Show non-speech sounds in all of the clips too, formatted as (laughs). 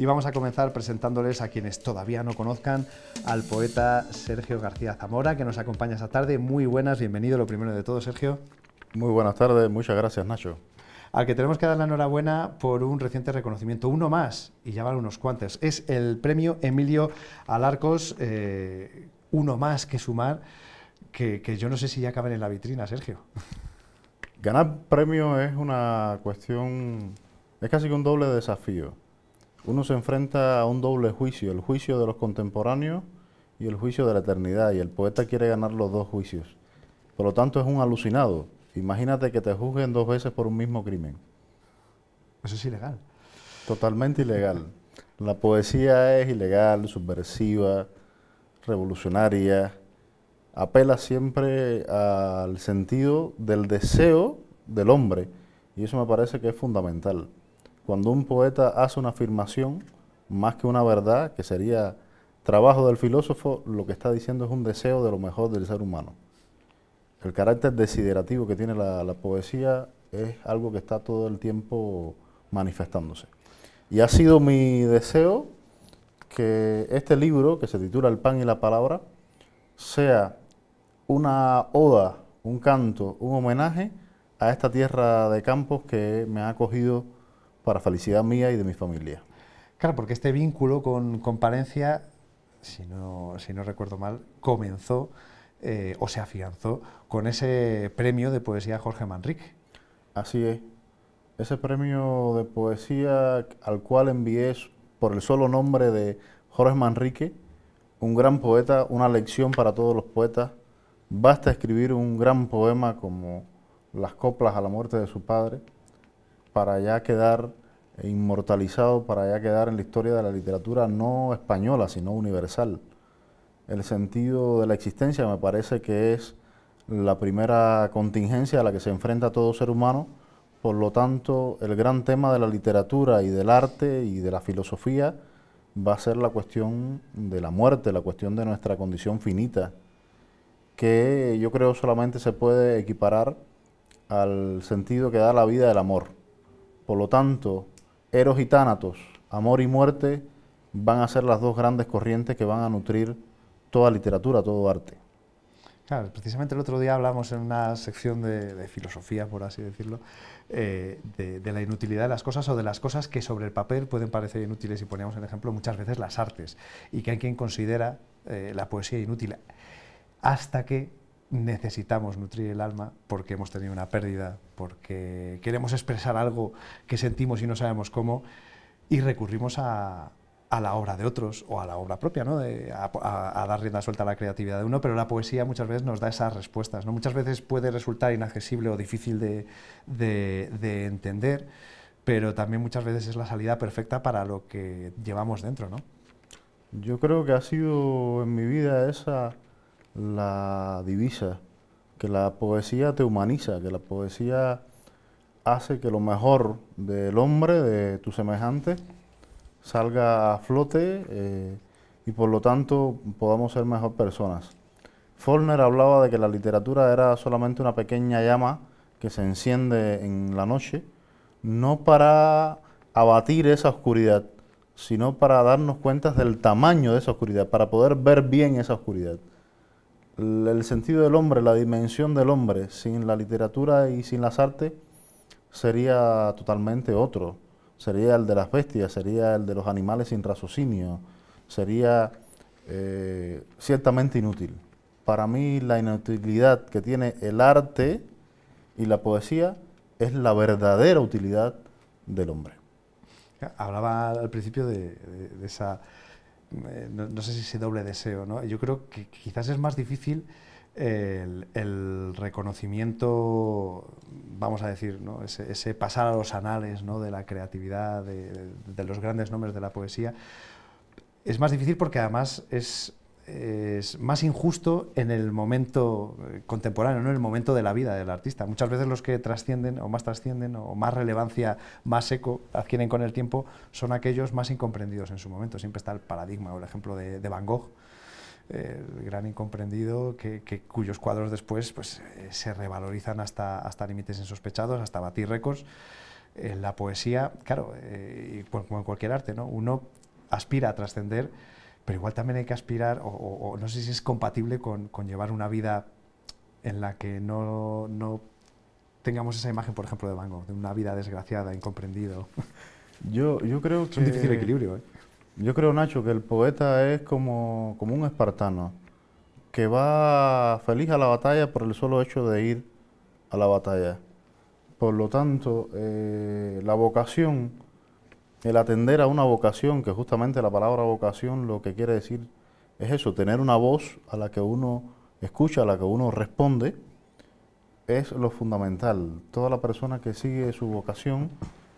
y vamos a comenzar presentándoles a quienes todavía no conozcan al poeta Sergio García Zamora, que nos acompaña esta tarde. Muy buenas, bienvenido lo primero de todo, Sergio. Muy buenas tardes, muchas gracias, Nacho al que tenemos que dar la enhorabuena por un reciente reconocimiento, uno más, y ya van unos cuantos. Es el premio Emilio Alarcos, eh, uno más que sumar, que, que, yo no sé si ya caben en la vitrina, Sergio. Ganar premio es una cuestión, es casi que un doble desafío. Uno se enfrenta a un doble juicio, el juicio de los contemporáneos y el juicio de la eternidad, y el poeta quiere ganar los dos juicios. Por lo tanto, es un alucinado. Imagínate que te juzguen dos veces por un mismo crimen. Eso es ilegal. Totalmente ilegal. La poesía es ilegal, subversiva, revolucionaria. Apela siempre al sentido del deseo del hombre. Y eso me parece que es fundamental cuando un poeta hace una afirmación, más que una verdad, que sería trabajo del filósofo, lo que está diciendo es un deseo de lo mejor del ser humano. El carácter desiderativo que tiene la, poesía es algo que está todo el tiempo manifestándose. Y ha sido mi deseo que este libro, que se titula El pan y la palabra, sea una oda, un canto, un homenaje a esta tierra de campos que me ha acogido para felicidad mía y de mi familia. Claro, porque este vínculo con, con si no, si no recuerdo mal, comenzó eh, o se afianzó con ese premio de poesía Jorge Manrique. Así es. Ese premio de poesía al cual envié por el solo nombre de Jorge Manrique, un gran poeta, una lección para todos los poetas. Basta escribir un gran poema como Las coplas a la muerte de su padre para ya quedar inmortalizado para ya quedar en la historia de la literatura no española, sino universal. El sentido de la existencia me parece que es la primera contingencia a la que se enfrenta todo ser humano, por lo tanto el gran tema de la literatura y del arte y de la filosofía va a ser la cuestión de la muerte, la cuestión de nuestra condición finita, que yo creo solamente se puede equiparar al sentido que da la vida del amor. Por lo tanto, Eros y Tánatos, amor y muerte, van a ser las dos grandes corrientes que van a nutrir toda literatura, todo arte. Claro, precisamente el otro día hablamos en una sección de, filosofía, por así decirlo, eh, de, la inutilidad de las cosas o de las cosas que sobre el papel pueden parecer inútiles y poníamos en ejemplo muchas veces las artes y que hay quien considera eh, la poesía inútil hasta que necesitamos nutrir el alma porque hemos tenido una pérdida, porque queremos expresar algo que sentimos y no sabemos cómo, y recurrimos a, a la obra de otros o a la obra propia, a, dar rienda suelta a la creatividad de uno, pero la poesía muchas veces nos da esas respuestas. ¿no? Muchas veces puede resultar inaccesible o difícil de, entender, pero también muchas veces es la salida perfecta para lo que llevamos dentro. ¿no? Yo creo que ha sido en mi vida esa la divisa, que la poesía te humaniza, que la poesía hace que lo mejor del hombre, de tu semejante, salga a flote eh, y por lo tanto podamos ser mejor personas. Faulkner hablaba de que la literatura era solamente una pequeña llama que se enciende en la noche, no para abatir esa oscuridad, sino para darnos cuenta del tamaño de esa oscuridad, para poder ver bien esa oscuridad el sentido del hombre, la dimensión del hombre, sin la literatura y sin las artes, sería totalmente otro. Sería el de las bestias, sería el de los animales sin raciocinio, sería eh, ciertamente inútil. Para mí la inutilidad que tiene el arte y la poesía es la verdadera utilidad del hombre. Hablaba al principio de esa eh, no, sé si ese doble deseo, ¿no? Yo creo que quizás es más difícil el, reconocimiento, vamos a decir, ¿no? ese, pasar a los anales ¿no? de la creatividad, de, de los grandes nombres de la poesía, es más difícil porque además es es más injusto en el momento eh, contemporáneo, en el momento de la vida del artista. Muchas veces los que trascienden o más trascienden o más relevancia, más eco adquieren con el tiempo son aquellos más incomprendidos en su momento. Siempre está el paradigma o el ejemplo de, Van Gogh, el gran incomprendido que, cuyos cuadros después pues, eh, se revalorizan hasta, hasta límites insospechados, hasta batir récords. En la poesía, claro, eh, y, como en cualquier arte, ¿no? uno aspira a trascender pero igual también hay que aspirar, o, no sé si es compatible con, llevar una vida en la que no, tengamos esa imagen, por ejemplo, de Van de una vida desgraciada, incomprendido. (laughs) Yo, yo creo que... Es un difícil equilibrio, ¿eh? Yo creo, Nacho, que el poeta es como, un espartano, que va feliz a la batalla por el solo hecho de ir a la batalla. Por lo tanto, eh, la vocación el atender a una vocación, que justamente la palabra vocación lo que quiere decir es eso, tener una voz a la que uno escucha, a la que uno responde, es lo fundamental. Toda la persona que sigue su vocación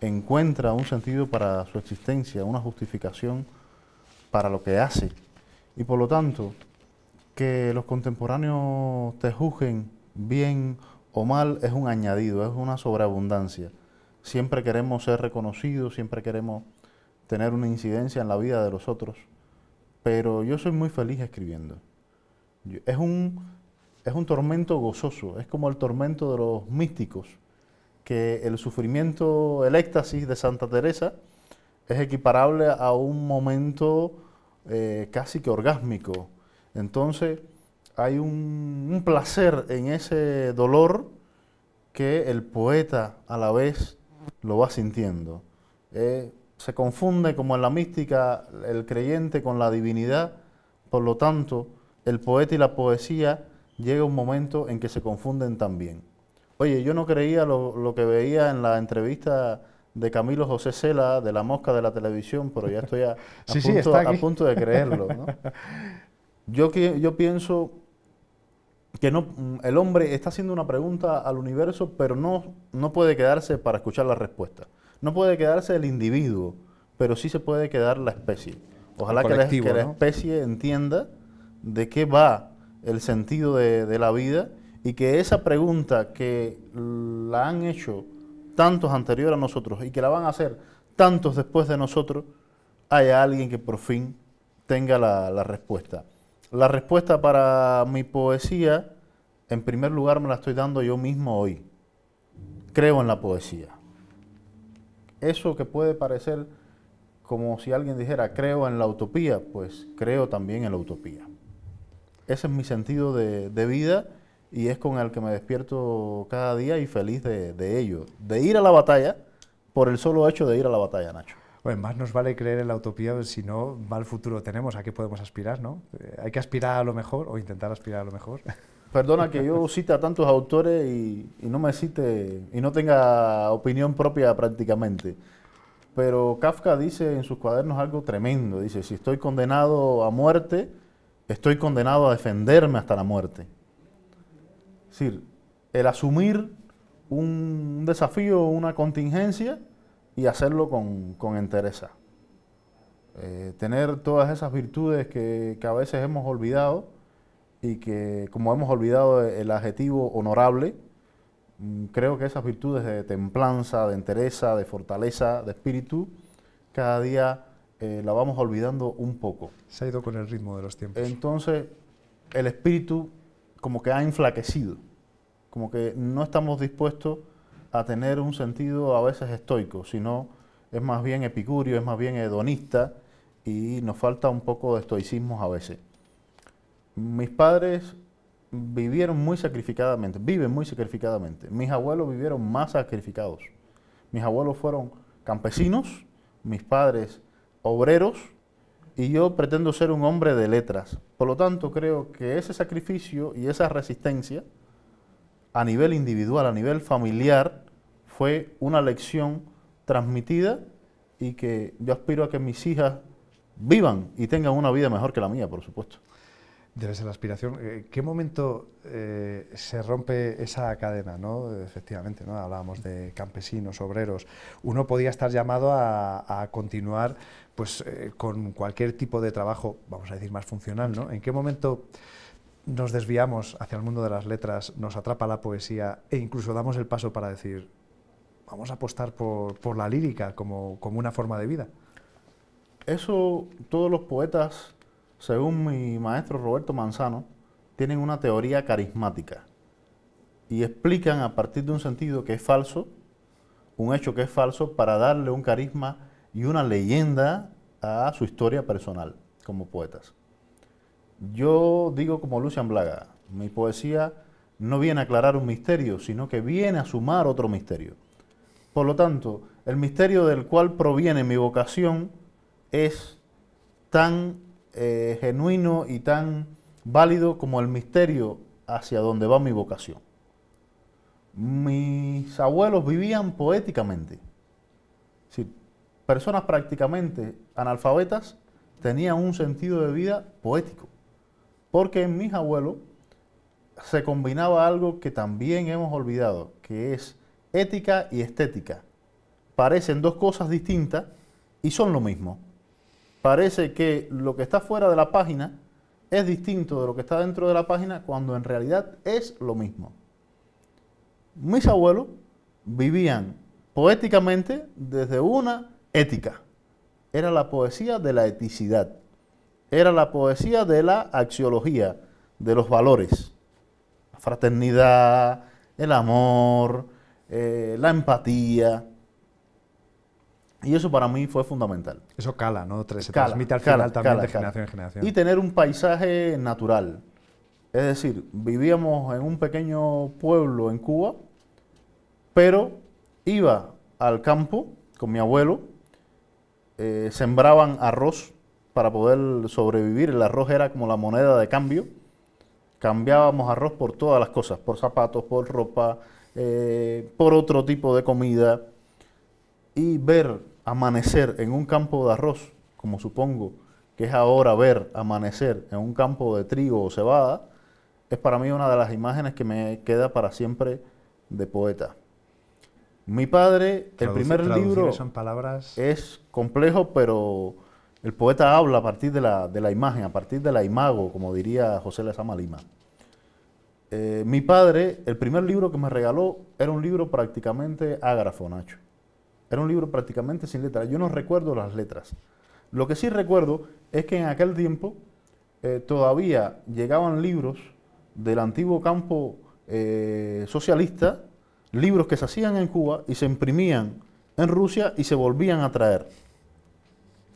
encuentra un sentido para su existencia, una justificación para lo que hace. Y por lo tanto, que los contemporáneos te juzguen bien o mal es un añadido, es una sobreabundancia. Siempre queremos ser reconocidos, siempre queremos tener una incidencia en la vida de los otros, pero yo soy muy feliz escribiendo. es, un, es un tormento gozoso, es como el tormento de los místicos, que el sufrimiento, el éxtasis de Santa Teresa es equiparable a un momento eh, casi que orgásmico. Entonces hay un placer en ese dolor que el poeta a la vez lo va sintiendo. Eh, se confunde como en la mística el creyente con la divinidad, por lo tanto, el poeta y la poesía llega un momento en que se confunden también. Oye, yo no creía lo, que veía en la entrevista de Camilo José Cela, de la mosca de la televisión, pero ya estoy a, (laughs) punto, de creerlo. ¿no? (laughs) Yo, yo pienso que no, mm, el hombre está haciendo una pregunta al universo, pero no, no puede quedarse para escuchar la respuesta. No puede quedarse el individuo, pero sí se puede quedar la especie. Ojalá que la, especie entienda de qué va el sentido de, la vida y que esa pregunta que la han hecho tantos anteriores a nosotros y que la van a hacer tantos después de nosotros, haya alguien que por fin tenga la, la respuesta. La respuesta para mi poesía, en primer lugar, me la estoy dando yo mismo hoy. Creo en la poesía. Eso que puede parecer como si alguien dijera, creo en la utopía, pues creo también en la utopía. Ese es mi sentido de, vida y es con el que me despierto cada día y feliz de, de ello. De ir a la batalla por el solo hecho de ir a la batalla, Nacho. Pues más nos vale creer en la utopía, pues, si no, mal futuro tenemos, a qué podemos aspirar, ¿no? Eh, hay que aspirar a lo mejor o intentar aspirar a lo mejor. (laughs) Perdona que yo cite a tantos autores y, y, no me cite y no tenga opinión propia prácticamente. Pero Kafka dice en sus cuadernos algo tremendo. Dice, si estoy condenado a muerte, estoy condenado a defenderme hasta la muerte. Es decir, el asumir un desafío, una contingencia, y hacerlo con, entereza. Eh, tener todas esas virtudes que, a veces hemos olvidado y que como hemos olvidado e, el adjetivo honorable, mm, creo que esas virtudes de templanza, de entereza, de fortaleza, de espíritu, cada día eh, la vamos olvidando un poco. Se ha ido con el ritmo de los tiempos. Entonces, el espíritu como que ha enflaquecido, como que no estamos dispuestos a tener un sentido a veces estoico, sino es más bien epicurio, es más bien hedonista y nos falta un poco de estoicismo a veces. Mis padres vivieron muy sacrificadamente, viven muy sacrificadamente. Mis abuelos vivieron más sacrificados. Mis abuelos fueron campesinos, mis padres obreros y yo pretendo ser un hombre de letras. Por lo tanto, creo que ese sacrificio y esa resistencia a nivel individual, a nivel familiar, fue una lección transmitida y que yo aspiro a que mis hijas vivan y tengan una vida mejor que la mía, por supuesto. Debe ser la aspiración. Eh, ¿Qué momento eh, se rompe esa cadena? ¿no? Efectivamente, ¿no? hablábamos de campesinos, obreros. Uno podía estar llamado a, continuar pues, eh, con cualquier tipo de trabajo, vamos a decir, más funcional. ¿no? ¿En qué momento nos desviamos hacia el mundo de las letras, nos atrapa la poesía e incluso damos el paso para decir, vamos a apostar por, la lírica como, como, una forma de vida. Eso todos los poetas, según mi maestro Roberto Manzano, tienen una teoría carismática y explican a partir de un sentido que es falso, un hecho que es falso, para darle un carisma y una leyenda a su historia personal como poetas. Yo digo como Lucian Blaga, mi poesía no viene a aclarar un misterio, sino que viene a sumar otro misterio. Por lo tanto, el misterio del cual proviene mi vocación es tan eh, genuino y tan válido como el misterio hacia donde va mi vocación. Mis abuelos vivían poéticamente. Sí, personas prácticamente analfabetas tenían un sentido de vida poético. Porque en mis abuelos se combinaba algo que también hemos olvidado, que es ética y estética. Parecen dos cosas distintas y son lo mismo. Parece que lo que está fuera de la página es distinto de lo que está dentro de la página cuando en realidad es lo mismo. Mis abuelos vivían poéticamente desde una ética. Era la poesía de la eticidad. Era la poesía de la axiología, de los valores. La fraternidad, el amor, eh, la empatía. Y eso para mí fue fundamental. Eso cala, ¿no? Se transmite al final también de generación en generación. Y tener un paisaje natural. Es decir, vivíamos en un pequeño pueblo en Cuba, pero iba al campo con mi abuelo, eh, sembraban arroz para poder sobrevivir. El arroz era como la moneda de cambio. Cambiábamos arroz por todas las cosas, por zapatos, por ropa, eh, por otro tipo de comida y ver amanecer en un campo de arroz, como supongo que es ahora ver amanecer en un campo de trigo o cebada, es para mí una de las imágenes que me queda para siempre de poeta. Mi padre, el primer libro son palabras... es complejo, pero el poeta habla a partir de la, de la imagen, a partir de la imago, como diría José Lezama Lima. Eh, mi padre, el primer libro que me regaló era un libro prácticamente ágrafo, Nacho. Era un libro prácticamente sin letras. Yo no recuerdo las letras. Lo que sí recuerdo es que en aquel tiempo eh, todavía llegaban libros del antiguo campo eh, socialista, libros que se hacían en Cuba y se imprimían en Rusia y se volvían a traer.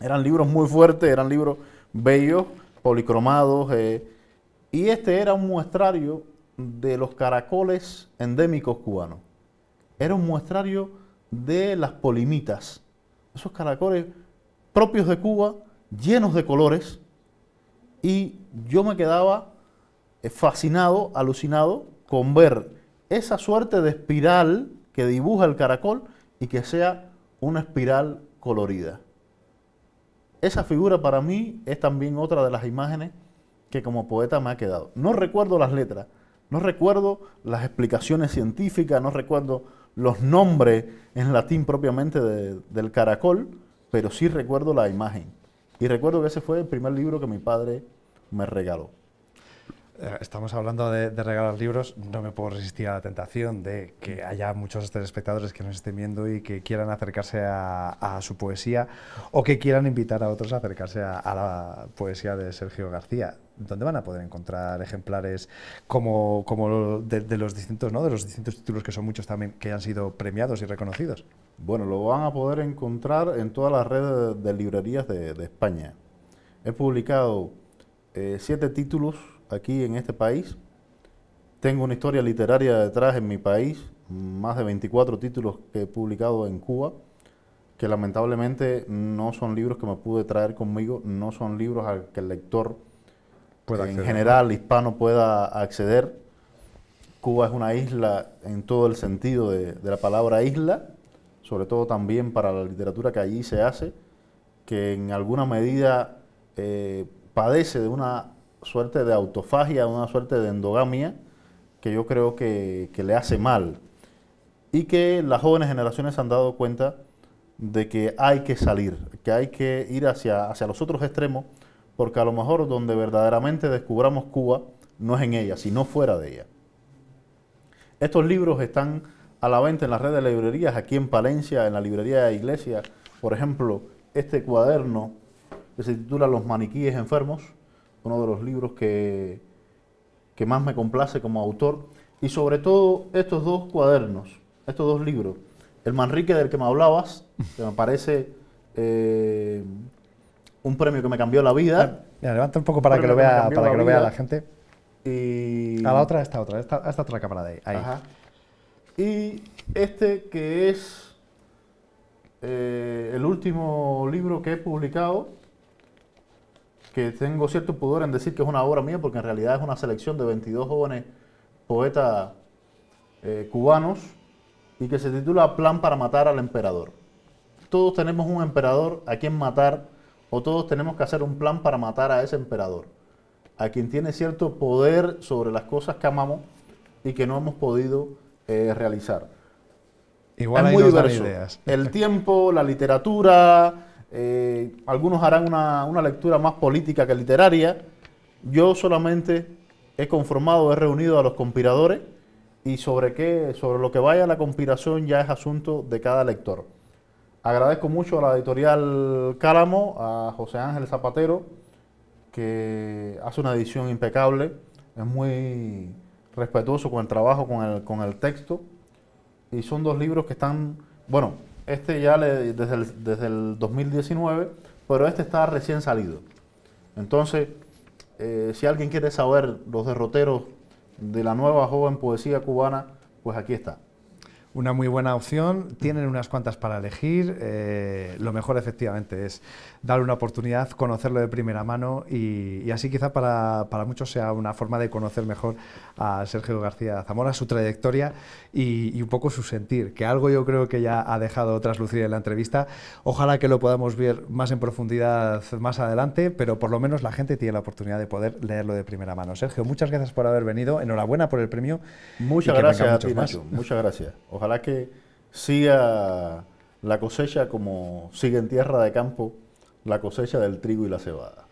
Eran libros muy fuertes, eran libros bellos, policromados. y este era un muestrario de los caracoles endémicos cubanos. Era un muestrario de las polimitas, esos caracoles propios de Cuba, llenos de colores, y yo me quedaba eh, fascinado, alucinado, con ver esa suerte de espiral que dibuja el caracol y que sea una espiral colorida. Esa figura para mí es también otra de las imágenes que como poeta me ha quedado. No recuerdo las letras, no recuerdo las explicaciones científicas, no recuerdo los nombres en latín propiamente del caracol, pero sí recuerdo la imagen. Y recuerdo que ese fue el primer libro que mi padre me regaló. Eh, estamos hablando de, regalar libros. No me puedo resistir a la tentación de que haya muchos espectadores que nos estén viendo y que quieran acercarse a, su poesía o que quieran invitar a otros a acercarse a la poesía de Sergio García. ¿Dónde van a poder encontrar ejemplares como, como de, los distintos, ¿no? De los títulos que son muchos también que han sido premiados y reconocidos. Bueno, lo van a poder encontrar en todas las redes de librerías de, España. He publicado eh, siete títulos aquí en este país. Tengo una historia literaria detrás en mi país, más de 24 títulos que he publicado en Cuba, que lamentablemente no son libros que me pude traer conmigo, no son libros al que el lector en general hispano pueda acceder. Cuba es una isla en todo el sentido de, la palabra isla, sobre todo también para la literatura que allí se hace, que en alguna medida eh, padece de una suerte de autofagia, una suerte de endogamia, que yo creo que, le hace mal. Y que las jóvenes generaciones han dado cuenta de que hay que salir, que hay que ir hacia, hacia los otros extremos porque a lo mejor donde verdaderamente descubramos Cuba no es en ella, sino fuera de ella. Estos libros están a la venta en las redes de librerías, aquí en Palencia, en la librería de Iglesia, por ejemplo, este cuaderno que se titula Los maniquíes enfermos, uno de los libros que, que más me complace como autor, y sobre todo estos dos cuadernos, estos dos libros, el Manrique del que me hablabas, que me parece eh, un premio que me cambió la vida. Ah, levanta un poco para que lo vea, para vea la gente. Y... A ah, la otra, esta otra, esta, esta otra cámara de ahí. Y este que es eh, el último libro que he publicado, que tengo cierto pudor en decir que es una obra mía, porque en realidad es una selección de 22 jóvenes poetas eh, cubanos y que se titula Plan para matar al emperador. Todos tenemos un emperador a quien matar o todos tenemos que hacer un plan para matar a ese emperador, a quien tiene cierto poder sobre las cosas que amamos y que no hemos podido eh, realizar. Igual muy Ideas. (laughs) El tiempo, la literatura, eh, algunos harán una, una lectura más política que literaria. Yo solamente he conformado, he reunido a los conspiradores y sobre qué, sobre lo que vaya la conspiración ya es asunto de cada lector. Agradezco mucho a la editorial Cálamo, a José Ángel Zapatero, que hace una edición impecable, es muy respetuoso con el trabajo, con el, texto. Y son dos libros que están, bueno, este ya le, desde, el, desde el 2019, pero este está recién salido. Entonces, eh, si alguien quiere saber los derroteros de la nueva joven poesía cubana, pues aquí está una muy buena opción. Tienen unas cuantas para elegir. Eh, lo mejor efectivamente es darle una oportunidad, conocerlo de primera mano y, así quizá para, muchos sea una forma de conocer mejor a Sergio García Zamora, su trayectoria y, un poco su sentir, que algo yo creo que ya ha dejado traslucir en la entrevista. Ojalá que lo podamos ver más en profundidad más adelante, pero por lo menos la gente tiene la oportunidad de poder leerlo de primera mano. Sergio, muchas gracias por haber venido, enhorabuena por el premio. Muchas gracias, a muchas gracias. Ojalá que siga la cosecha como sigue en tierra de campo la cosecha del trigo y la cebada.